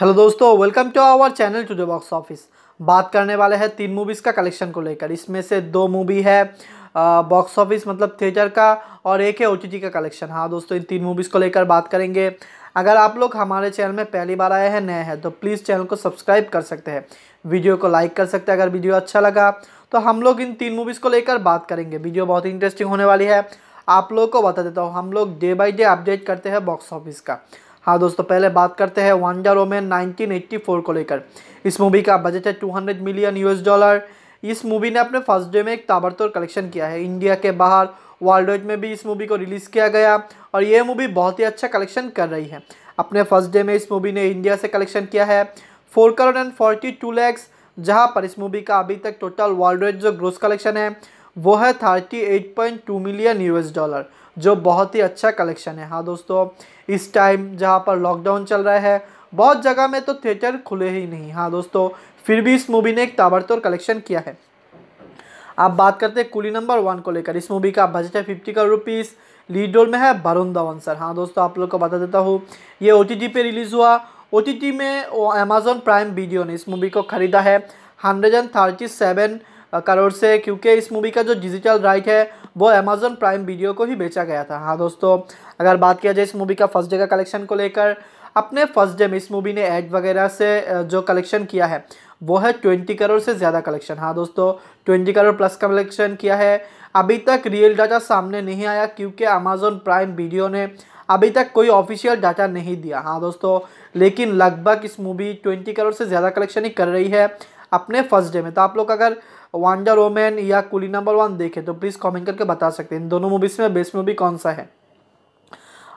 hello दोस्तों welcome to our channel to the box office बात करने वाले हैं तीन मूवीज़ का कलेक्शन को लेकर इसमें से दो मूवी है बॉक्स ऑफिस मतलब थिएटर का और एक है ओ का कलेक्शन हाँ दोस्तों इन तीन मूवीज़ को लेकर बात करेंगे अगर आप लोग हमारे चैनल में पहली बार आए हैं नए हैं तो प्लीज़ चैनल को सब्सक्राइब कर सकते हैं वीडियो को लाइक कर सकते हैं अगर वीडियो अच्छा लगा तो हम लोग इन तीन मूवीज़ को लेकर बात करेंगे वीडियो बहुत इंटरेस्टिंग होने वाली है आप लोग को बता देता हूँ हम लोग डे बाई डे अपडेट करते हैं बॉक्स ऑफिस का हाँ दोस्तों पहले बात करते हैं वंडर एट्टी 1984 को लेकर इस मूवी का बजट है 200 मिलियन यूएस डॉलर इस मूवी ने अपने फर्स्ट डे में एक ताबड़तोड़ कलेक्शन किया है इंडिया के बाहर वर्ल्ड वाइड में भी इस मूवी को रिलीज़ किया गया और ये मूवी बहुत ही अच्छा कलेक्शन कर रही है अपने फर्स्ट डे में इस मूवी ने इंडिया से कलेक्शन किया है four crore and forty two lakhs जहाँ पर इस मूवी का अभी तक टोटल वर्ल्ड वाइड जो ग्रोस कलेक्शन है वो है thirty eight point two million US dollar जो बहुत ही अच्छा कलेक्शन है हाँ दोस्तों इस टाइम जहाँ पर लॉकडाउन चल रहा है बहुत जगह में तो थिएटर खुले ही नहीं हाँ दोस्तों फिर भी इस मूवी ने एक ताबड़तोड़ कलेक्शन किया है आप बात करते हैं कुली नंबर वन को लेकर इस मूवी का बजट है fifty crore rupees lead role में है वरुण धवन सर हाँ दोस्तों आप लोग को बता देता हूँ ये ओ टी पे रिलीज़ हुआ ओ टी में अमेजोन प्राइम वीडियो ने इस मूवी को ख़रीदा है hundred and thirty seven crore से क्योंकि इस मूवी का जो डिजिटल राइट है वो अमेजोन प्राइम वीडियो को ही बेचा गया था हाँ दोस्तों अगर बात किया जाए इस मूवी का फर्स्ट डे का कलेक्शन को लेकर अपने फर्स्ट डे में इस मूवी ने एड वगैरह से जो कलेक्शन किया है वो है ट्वेंटी करोड़ से ज़्यादा कलेक्शन हाँ दोस्तों ट्वेंटी करोड़ प्लस का कलेक्शन किया है अभी तक रियल डाटा सामने नहीं आया क्योंकि अमेजोन प्राइम वीडियो ने अभी तक कोई ऑफिशियल डाटा नहीं दिया हाँ दोस्तों लेकिन लगभग इस मूवी ट्वेंटी करोड़ से ज़्यादा कलेक्शन ही कर रही है अपने फर्स्ट डे में तो आप लोग अगर वंडर वोमेन या कुली नंबर वन देखे तो प्लीज़ कमेंट करके बता सकते हैं इन दोनों मूवीज़ में बेस्ट मूवी कौन सा है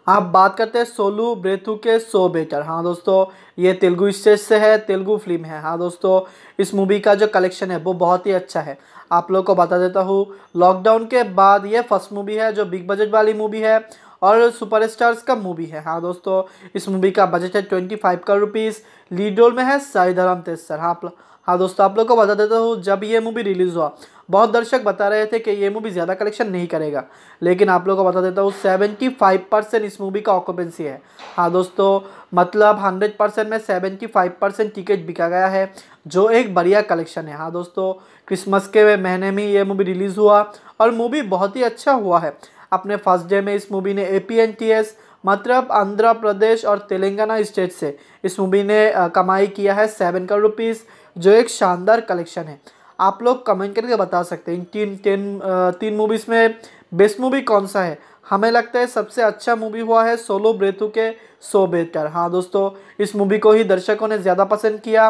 आप बात करते हैं सोलू ब्रेथू के सो बेटर हाँ दोस्तों ये तेलुगु स्टेज से है तेलुगु फिल्म है हाँ दोस्तों इस मूवी का जो कलेक्शन है वो बहुत ही अच्छा है आप लोग को बता देता हूँ लॉकडाउन के बाद ये फर्स्ट मूवी है जो बिग बजट वाली मूवी है और सुपरस्टार्स का मूवी है हाँ दोस्तों इस मूवी का बजट है ट्वेंटी फाइव का रुपीज़ लीड रोल में है साई धर्म तेसर हाँ हाँ दोस्तों आप लोग को बता देता हूँ जब ये मूवी रिलीज़ हुआ बहुत दर्शक बता रहे थे कि ये मूवी ज़्यादा कलेक्शन नहीं करेगा लेकिन आप लोग को बता देता हूँ सेवेंटी फाइव परसेंट इस मूवी का ऑक्यूपेंसी है हाँ दोस्तों मतलब हंड्रेड परसेंट में सेवेंटी फाइव परसेंट टिकट बिका गया है जो एक बढ़िया कलेक्शन है हाँ दोस्तों क्रिसमस के महीने में ये मूवी रिलीज़ हुआ और मूवी बहुत ही अच्छा हुआ है अपने फर्स्ट डे में इस मूवी ने A P N T S मतलब आंध्र प्रदेश और तेलंगाना स्टेट से इस मूवी ने कमाई किया है सेवन करोड़ रुपीज़ जो एक शानदार कलेक्शन है आप लोग कमेंट करके बता सकते हैं इन तीन तीन तीन मूवीज़ में बेस्ट मूवी कौन सा है हमें लगता है सबसे अच्छा मूवी हुआ है सोलो ब्रेथू के सो बेहतर हाँ दोस्तों इस मूवी को ही दर्शकों ने ज़्यादा पसंद किया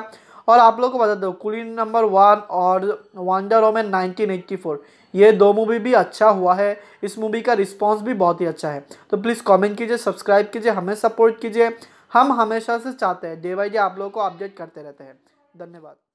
और आप लोग को बता दो कुलीन नंबर वन और Wonder Woman nineteen eighty four ये दो मूवी भी अच्छा हुआ है इस मूवी का रिस्पॉन्स भी बहुत ही अच्छा है तो प्लीज़ कमेंट कीजिए सब्सक्राइब कीजिए हमें सपोर्ट कीजिए हम हमेशा से चाहते हैं डे बाई डे आप लोगों को अपडेट करते रहते हैं धन्यवाद